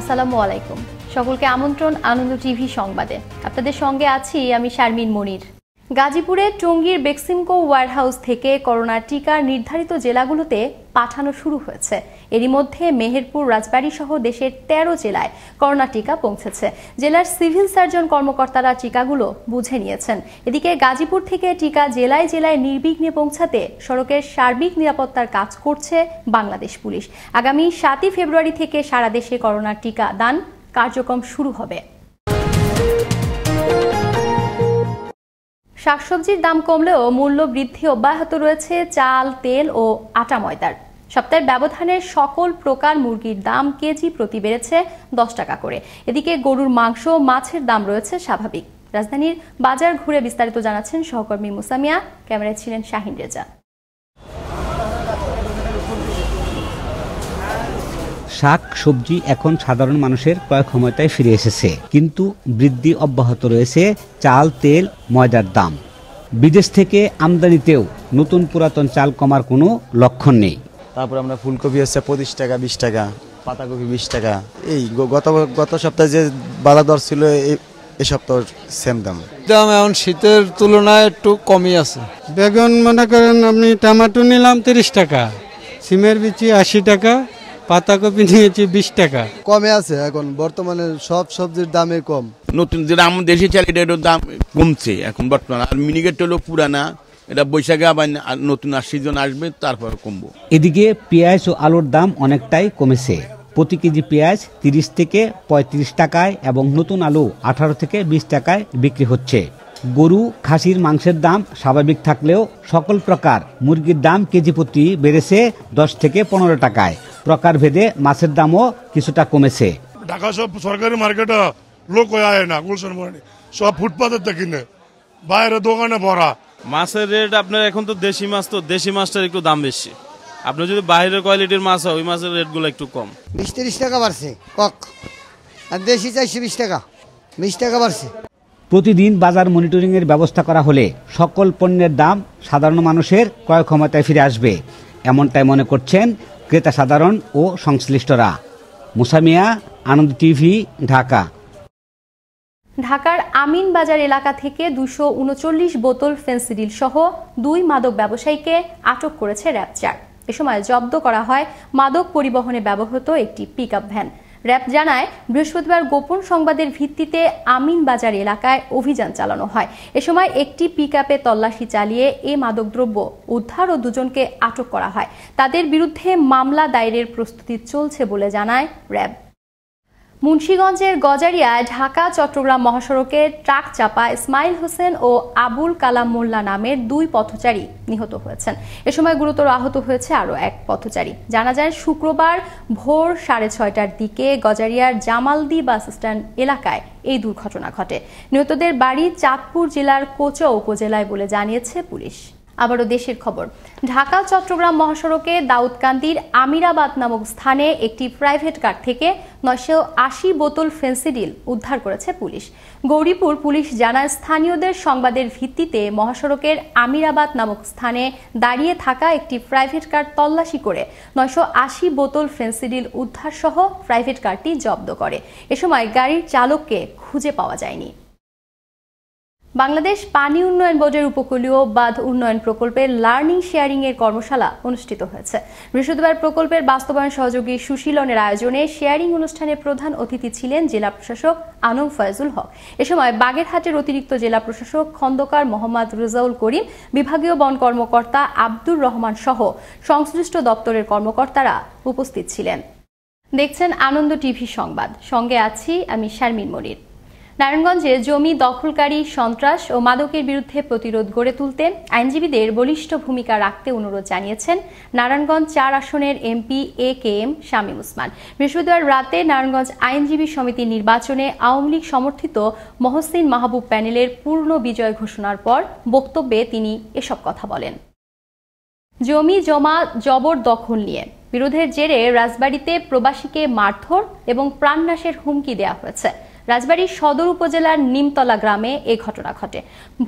আসসালামু আলাইকুম সকলকে আমন্ত্রণ আনন্দ টিভি সংবাদে আপনাদের সঙ্গে আছি আমি শারমিন মনির গাজীপুরের টঙ্গীর বেক্সিমকো ওয়ারহাউস থেকে করোনা টিকা নির্ধারিত জেলাগুলোতে পাঠানো শুরু হয়েছে এরই মধ্যে মেহেরপুর রাজবাড়ী সহ দেশের ১৩ জেলায় করোনা টিকা পৌঁছেছে জেলার সিভিল সার্জন কর্মকর্তারা টিকাগুলো বুঝে নিয়েছেন এদিকে গাজীপুর থেকে টিকা জেলায় জেলায় নির্বিঘ্নে পৌঁছাতে সড়কের সার্বিক নিরাপত্তার কাজ করছে বাংলাদেশ পুলিশ আগামী সাতই ফেব্রুয়ারি থেকে সারা দেশে করোনার টিকা দান কার্যক্রম শুরু হবে শাকসবজির দাম কমলেও মূল্য বৃদ্ধি অব্যাহত রয়েছে চাল তেল ও আটা ময়দার সপ্তাহের ব্যবধানে সকল প্রকার মুরগির দাম কেজি প্রতি বেড়েছে দশ টাকা করে এদিকে গরুর মাংস মাছের দাম রয়েছে স্বাভাবিক রাজধানীর বাজার ঘুরে বিস্তারিত জানাচ্ছেন সহকর্মী মুসামিয়া ক্যামেরায় ছিলেন শাহিন রেজা শাক সবজি এখন সাধারণ মানুষের ক্রয় ক্ষমতায় ফিরে এসেছে কিন্তু বৃদ্ধি অব্যাহত রয়েছে চাল তেল ময়দার দাম বিদেশ থেকে আমদানিতেও নতুন পুরাতন চাল কমার কোনো লক্ষণ নেই তারপরে আমরা ফুলকপি হচ্ছে পঁচিশ টাকা বিশ টাকা পাতাকপি বিশ টাকা এই গত গত সপ্তাহে যে বাজার দর ছিল এ সপ্তাহ সেম দাম দাম এখন শীতের তুলনায় একটু কমই আছে বেগুন মনে করেন আপনি টমেটো নিলাম তিরিশ টাকা সিমের বিচি আশি টাকা পাতাকপি নিয়েছি বিশ টাকা কমে আছে এখন বর্তমানে সব সবজির দামে কম নতুন যেটা আমাদের দেশি চাল এটার দাম কমছে এখন বর্তমানে আর মিনিকেট হলো পুরানা এটা বৈশাখে আবার নতুন সিজন আসবে তারপর কমবো এদিকে পেঁয়াজ ও আলুর দাম অনেকটাই কমেছে প্রতি কেজি পেঁয়াজ তিরিশ থেকে ৩৫ টাকায় এবং নতুন আলু আঠারো থেকে ২০ টাকায় বিক্রি হচ্ছে গরু খাসির মাংসের দাম স্বাভাবিক থাকলেও সকল প্রকার মুরগির দাম কেজি প্রতি বেড়েছে দশ থেকে পনেরো টাকায় প্রকার ভেদে মাছের দামও কিছুটা কমেছে ঢাকা সব সরকারি মার্কেট লোক আয় না গুলশান সব ফুটপাতের কিনে বাইরে দোকানে ভরা মাছের রেট আপনার এখন তো দেশি মাছ তো দেশি মাছটার একটু দাম বেশি আপনার যদি বাইরের কোয়ালিটির মাছ হয় ওই মাছের রেটগুলো একটু কম বিশ তিরিশ টাকা বাড়ছে কক আর দেশি চাইছে বিশ টাকা বিশ টাকা বাড়ছে প্রতিদিন বাজার মনিটরিংয়ের ব্যবস্থা করা হলে সকল পণ্যের দাম সাধারণ মানুষের ক্রয় ক্ষমতায় ফিরে আসবে এমনটাই মনে করছেন ক্রেতা সাধারণ ও সংশ্লিষ্টরা মুসামিয়া আনন্দ টিভি ঢাকা ঢাকার আমিন বাজার এলাকা থেকে দুশো উনচল্লিশ বোতল ফেন্সিডিল সহ দুই মাদক ব্যবসায়ীকে আটক করেছে র্যাপচার এ সময় জব্দ করা হয় মাদক পরিবহনে ব্যবহৃত একটি পিক ভ্যান র্যাব জানায় বৃহস্পতিবার গোপন সংবাদের ভিত্তিতে আমিন বাজার এলাকায় অভিযান চালানো হয় এ সময় একটি পিক আপে তল্লাশি চালিয়ে এ মাদকদ্রব্য উদ্ধার ও দুজনকে আটক করা হয় তাদের বিরুদ্ধে মামলা দায়েরের প্রস্তুতি চলছে বলে জানায় র্যাব মুন্সীগঞ্জের গজারিয়ায় ঢাকা চট্টগ্রাম মহাসড়কে ট্রাক চাপা ইসমাইল হোসেন ও আবুল কালাম মোল্লা নামের দুই পথচারী নিহত হয়েছেন এ সময় গুরুতর আহত হয়েছে আরও এক পথচারী জানা যায় শুক্রবার ভোর সাড়ে ছয়টার দিকে গজারিয়ার জামালদি বাস স্ট্যান্ড এলাকায় এই দুর্ঘটনা ঘটে নিহতদের বাড়ি চাঁদপুর জেলার কোচা উপজেলায় বলে জানিয়েছে পুলিশ আবারও দেশের খবর ঢাকা চট্টগ্রাম মহাসড়কে দাউদকান্দির আমিরাবাদ নামক স্থানে একটি প্রাইভেট কার থেকে নয়শো আশি বোতল ফেন্সিডিল উদ্ধার করেছে পুলিশ গৌরীপুর পুলিশ জানায় স্থানীয়দের সংবাদের ভিত্তিতে মহাসড়কের আমিরাবাদ নামক স্থানে দাঁড়িয়ে থাকা একটি প্রাইভেট কার তল্লাশি করে নয়শো আশি বোতল ফেন্সিডিল উদ্ধারসহ প্রাইভেট কারটি জব্দ করে এ সময় গাড়ির চালককে খুঁজে পাওয়া যায়নি বাংলাদেশ পানি উন্নয়ন বোর্ডের উপকূলীয় বাঁধ উন্নয়ন প্রকল্পে লার্নিং শেয়ারিং এর কর্মশালা অনুষ্ঠিত হয়েছে বৃহস্পতিবার প্রকল্পের বাস্তবায়ন সহযোগী সুশীলনের আয়োজনে শেয়ারিং অনুষ্ঠানে প্রধান অতিথি ছিলেন জেলা প্রশাসক আনম ফয়জুল হক এ সময় বাগেরহাটের অতিরিক্ত জেলা প্রশাসক খন্দকার মোহাম্মদ রুজাউল করিম বিভাগীয় বন কর্মকর্তা আব্দুর রহমান সহ সংশ্লিষ্ট দপ্তরের কর্মকর্তারা উপস্থিত ছিলেন দেখছেন আনন্দ টিভি সংবাদ সঙ্গে আছি আমি শারমিন মনির নারায়ণগঞ্জে জমি দখলকারী সন্ত্রাস ও মাদকের বিরুদ্ধে প্রতিরোধ গড়ে তুলতে আইনজীবীদের বলিষ্ঠ ভূমিকা রাখতে অনুরোধ জানিয়েছেন নারায়ণগঞ্জ চার আসনের MP A K M Shamim Osman বৃহস্পতিবার রাতে নারায়ণগঞ্জ আইনজীবী সমিতির নির্বাচনে আওয়ামী লীগ সমর্থিত মহসিন মাহবুব প্যানেলের পূর্ণ বিজয় ঘোষণার পর বক্তব্যে তিনি এসব কথা বলেন জমি জমা জবর দখল নিয়ে বিরোধের জেরে রাজবাড়িতে প্রবাসীকে মারধর এবং প্রাণনাশের হুমকি দেওয়া হয়েছে রাজবাড়ীর সদর উপজেলার নিমতলা গ্রামে এ ঘটনা ঘটে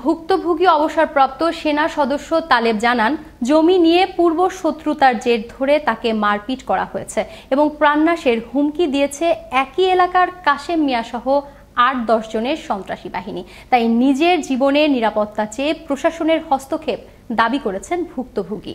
ভুক্তভোগী অবসরপ্রাপ্ত সেনা সদস্য তালেব জানান জমি নিয়ে পূর্ব শত্রুতার জের ধরে তাকে মারপিট করা হয়েছে এবং প্রাণনাশের হুমকি দিয়েছে একই এলাকার কাশেম মিয়াসহ আট দশ জনের সন্ত্রাসী বাহিনী তাই নিজের জীবনের নিরাপত্তা চেয়ে প্রশাসনের হস্তক্ষেপ দাবি করেছেন ভুক্তভোগী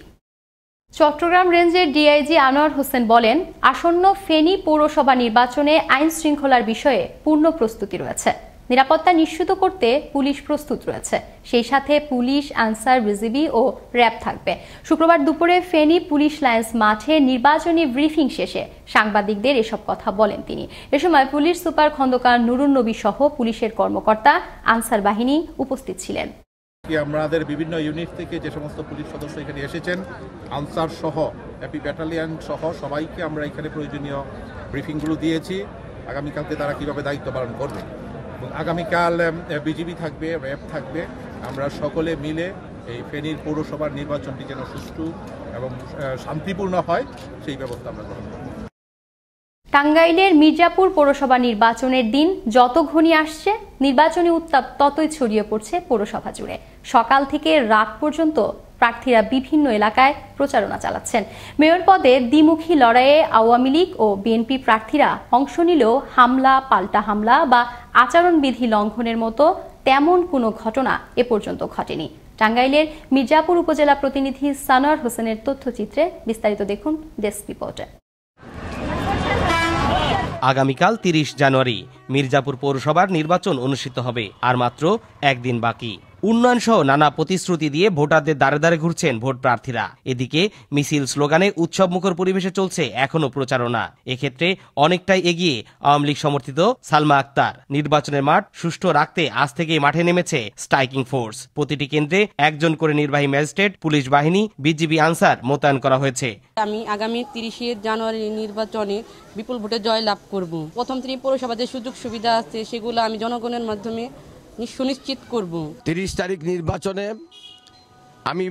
চট্টগ্রাম রেঞ্জের ডিআইজি আনোয়ার হোসেন বলেন আসন্ন ফেনী পৌরসভা নির্বাচনে আইন শৃঙ্খলার বিষয়ে পূর্ণ প্রস্তুতি রয়েছে নিরাপত্তা নিশ্চিত করতে পুলিশ প্রস্তুত রয়েছে সেই সাথে পুলিশ আনসার বিজিবি ও র্যাব থাকবে শুক্রবার দুপুরে ফেনী পুলিশ লাইন্স মাঠে নির্বাচনী ব্রিফিং শেষে সাংবাদিকদের এসব কথা বলেন তিনি এ সময় পুলিশ সুপার খন্দকার নুরুন্নবী সহ পুলিশের কর্মকর্তা আনসার বাহিনী উপস্থিত ছিলেন কি আমাদের বিভিন্ন ইউনিট থেকে যে সমস্ত পুলিশ সদস্য এখানে এসেছেন আনসার সহ হ্যাপি ব্যাটালিয়ান সহ সবাইকে আমরা এখানে প্রয়োজনীয় ব্রিফিংগুলো দিয়েছি আগামীকালকে তারা কিভাবে দায়িত্ব পালন করবে এবং আগামীকাল বিজিবি থাকবে র্যাব থাকবে আমরা সকলে মিলে এই ফেনীর পৌরসভার নির্বাচনটি যেন সুষ্ঠু এবং শান্তিপূর্ণ হয় সেই ব্যবস্থা আমরা গ্রহণ করব টাঙ্গাইলের মির্জাপুর পৌরসভা নির্বাচনের দিন যত ঘনি আসছে নির্বাচনী উত্তাপ ততই ছড়িয়ে পড়ছে পৌরসভা জুড়ে সকাল থেকে রাত পর্যন্ত প্রার্থীরা বিভিন্ন এলাকায় প্রচারণা চালাচ্ছেন মেয়র পদে দ্বিমুখী লড়াইয়ে আওয়ামী লীগ ও বিএনপি প্রার্থীরা অংশ নিলেও হামলা পাল্টা হামলা বা আচরণবিধি লঙ্ঘনের মতো তেমন কোনো ঘটনা এ পর্যন্ত ঘটেনি টাঙ্গাইলের মির্জাপুর উপজেলা প্রতিনিধি সানোয়ার হোসেনের তথ্যচিত্রে বিস্তারিত দেখুন ডেস্ক রিপোর্টে আগামীকাল তিরিশ জানুয়ারি মির্জাপুর পৌরসভার নির্বাচন অনুষ্ঠিত হবে আর মাত্র একদিন বাকি উন্নয়ন সহ নানা প্রতিশ্রুতি দিয়ে ভোটারদের দ্বারে দ্বারে ঘুরছেন ভোট প্রার্থীরা এদিকে মিছিল স্লোগানে উৎসবমুখর পরিবেশে চলছে এখনও প্রচারণা এক্ষেত্রে অনেকটাই এগিয়ে আওয়ামী লীগ সমর্থিত সালমা আক্তার নির্বাচনের মাঠ সুষ্ঠু রাখতে আজ থেকেই মাঠে নেমেছে স্ট্রাইকিং ফোর্স প্রতিটি কেন্দ্রে একজন করে নির্বাহী ম্যাজিস্ট্রেট পুলিশ বাহিনী বিজিবি আনসার মোতায়েন করা হয়েছে আমি আগামী তিরিশে জানুয়ারি নির্বাচনে বিপুল ভোটে জয় লাভ করব প্রথম তিনি যে সুযোগ সুবিধা আছে সেগুলো আমি জনগণের মাধ্যমে সুনিশ্চিত করব তিরিশ তারিখ নির্বাচনে আমি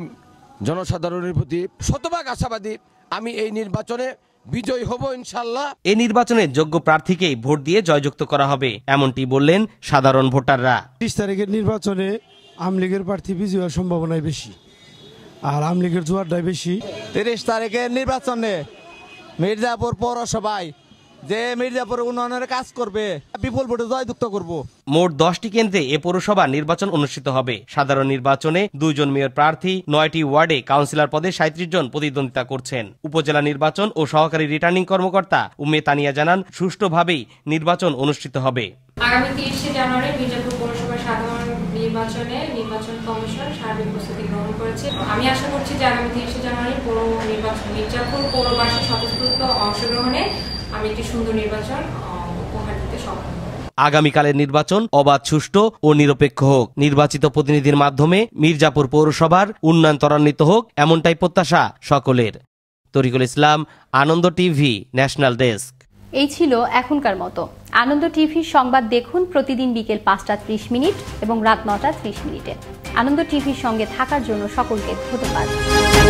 জনসাধারণের প্রতি শতভাগ আশাবাদী আমি এই নির্বাচনে বিজয় হব ইনশাল্লাহ এ নির্বাচনে যোগ্য প্রার্থীকেই ভোট দিয়ে জয়যুক্ত করা হবে এমনটি বললেন সাধারণ ভোটাররা তিরিশ তারিখের নির্বাচনে আমলিগের প্রার্থী বিজয় হওয়ার সম্ভাবনাই বেশি আর আমলিগের জোয়ারটাই বেশি তিরিশ তারিখের নির্বাচনে মির্জাপুর পৌরসভায় যে মির্জাপুর উন্নয়নের কাজ করবে বিপুল ভোটে জয়যুক্ত করব মোট দশটি কেন্দ্রে এ পৌরসভা নির্বাচন অনুষ্ঠিত হবে সাধারণ নির্বাচনে দুইজন মেয়র প্রার্থী নয়টি ওয়ার্ডে কাউন্সিলর পদে সাঁত্রিশ জন প্রতিদ্বন্দ্বিতা করছেন উপজেলা নির্বাচন ও সহকারী রিটার্নিং কর্মকর্তা উমে তানিয়া জানান সুষ্ঠুভাবেই নির্বাচন অনুষ্ঠিত হবে আগামী তিরিশে জানুয়ারি মির্জাপুর পৌরসভা সাধারণ নির্বাচনে নির্বাচন কমিশন সার্বিক প্রস্তুতি গ্রহণ করেছে আমি আশা করছি যে আগামী তিরিশে জানুয়ারি পৌর নির্বাচন মির্জাপুর পৌরবাসী স্বতঃস্ফূর্ত অংশগ্রহণে আমি একটি সুন্দর নির্বাচন উপহার দিতে সক্ষম আগামীকালের নির্বাচন অবাধ সুষ্ঠু ও নিরপেক্ষ হোক নির্বাচিত প্রতিনিধির মাধ্যমে মির্জাপুর পৌরসভার উন্নয়ন ত্বরান্বিত হোক এমনটাই প্রত্যাশা সকলের Tariqul Islam Ananda TV national desk এই ছিল এখনকার মতো আনন্দ টিভির সংবাদ দেখুন প্রতিদিন বিকেল পাঁচটা ত্রিশ মিনিট এবং রাত নটা ত্রিশ মিনিটে আনন্দ টিভির সঙ্গে থাকার জন্য সকলকে ধন্যবাদ